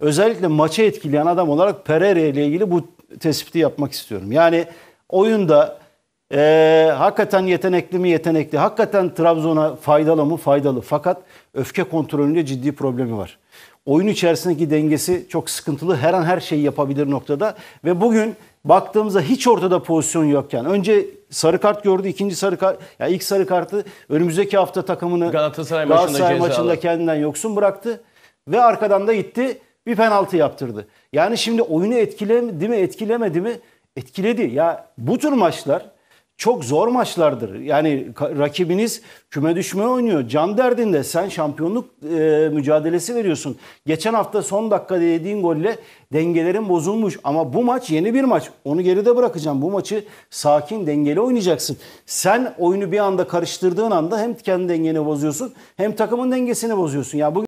özellikle maçı etkileyen adam olarak Pereira ile ilgili bu tespiti yapmak istiyorum. Yani oyunda e, hakikaten yetenekli mi yetenekli, hakikaten Trabzon'a faydalı mı faydalı. Fakat öfke kontrolünde ciddi problemi var. Oyun içerisindeki dengesi çok sıkıntılı. Her an her şeyi yapabilir noktada. Ve bugün baktığımızda hiç ortada pozisyon yokken önce sarı kart gördü. ikinci sarı kart yani ilk sarı kartı önümüzdeki hafta takımını Galatasaray, Galatasaray maçında, maçında kendinden yoksun bıraktı ve arkadan da gitti bir penaltı yaptırdı. Yani şimdi oyunu etkilemedi mi etkilemedi mi? Etkiledi. Ya bu tür maçlar çok zor maçlardır. Yani rakibiniz küme düşme oynuyor. Can derdinde sen şampiyonluk e, mücadelesi veriyorsun. Geçen hafta son dakika dediğin golle dengelerin bozulmuş. Ama bu maç yeni bir maç. Onu geride bırakacağım. Bu maçı sakin dengeli oynayacaksın. Sen oyunu bir anda karıştırdığın anda hem kendi dengeni bozuyorsun hem takımın dengesini bozuyorsun. Ya bugün